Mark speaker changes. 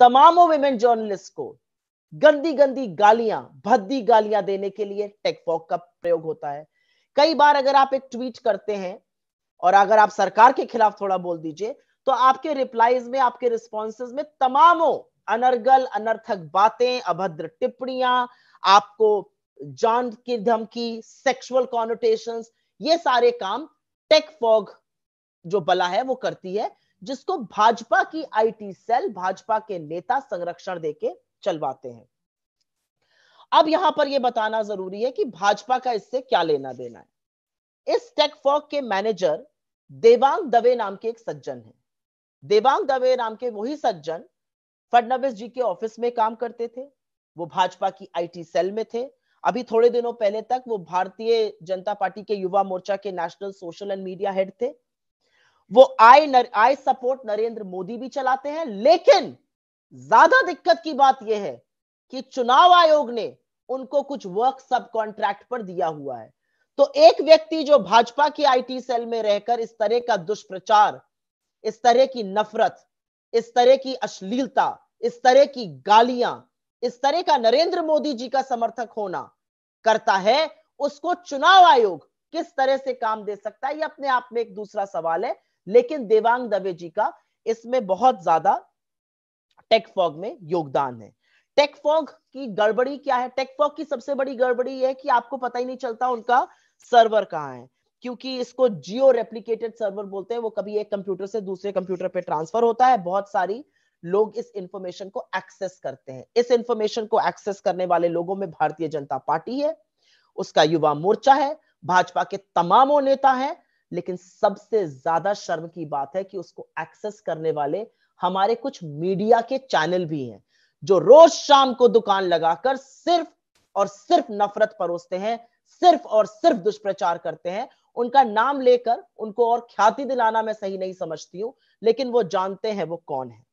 Speaker 1: तमामों women journalist को गंदी गंदी गालियां भद्दी गालियां देने के लिए टेकपॉक का प्रयोग होता है कई बार अगर आप एक ट्वीट करते हैं और अगर आप सरकार के खिलाफ थोड़ा बोल दीजिए तो आपके रिप्लाईज में आपके रिस्पॉन्सेज में तमामों अनर्गल अनर्थक बातें अभद्र टिप्पणियां आपको जान की धमकी सेक्सुअल कॉनोटेशंस ये सारे काम टेक फॉग जो बला है वो करती है जिसको भाजपा की आईटी सेल भाजपा के नेता संरक्षण देके चलवाते हैं अब यहां पर यह बताना जरूरी है कि भाजपा का इससे क्या लेना देना है इस फॉक के मैनेजर देवांग दवे नाम के एक सज्जन है देवांग दवे नाम के वही सज्जन फडनवीस जी के ऑफिस में काम करते थे वो भाजपा की आईटी सेल में थे अभी थोड़े दिनों पहले तक वो भारतीय जनता पार्टी के युवा मोर्चा के national social and media head थे वो आई नर, आई सपोर्ट नरेंद्र मोदी भी चलाते हैं लेकिन ज्यादा दिक्कत की बात यह है कि चुनाव आयोग ने उनको कुछ वर्क सब कॉन्ट्रैक्ट पर दिया हुआ है तो एक व्यक्ति जो भाजपा की आईटी सेल में रहकर इस तरह का दुष्प्रचार इस तरह की नफरत इस तरह की अश्लीलता इस तरह की गालियां इस तरह का नरेंद्र मोदी जी का समर्थक होना करता है उसको चुनाव आयोग किस तरह से काम दे सकता है ये अपने आप में एक दूसरा सवाल है लेकिन देवांग दवे जी का इसमें बहुत ज्यादा टेकफॉग में योगदान है टेकफॉग की गड़बड़ी क्या है फॉग की सबसे बड़ी गड़बड़ी है कि आपको पता ही नहीं चलता उनका सर्वर कहाँ है क्योंकि इसको जियो रेप्लीकेटेड सर्वर बोलते हैं वो कभी एक कंप्यूटर से दूसरे कंप्यूटर पे ट्रांसफर होता है बहुत सारी लोग इस इंफॉर्मेशन को एक्सेस करते हैं इस इंफॉर्मेशन को एक्सेस करने वाले लोगों में भारतीय जनता पार्टी है उसका युवा मोर्चा है भाजपा के तमामों नेता हैं लेकिन सबसे ज्यादा शर्म की बात है कि उसको एक्सेस करने वाले हमारे कुछ मीडिया के चैनल भी हैं जो रोज शाम को दुकान लगाकर सिर्फ और सिर्फ नफरत परोसते हैं सिर्फ और सिर्फ दुष्प्रचार करते हैं उनका नाम लेकर उनको और ख्याति दिलाना मैं सही नहीं समझती हूं लेकिन वो जानते हैं वो कौन है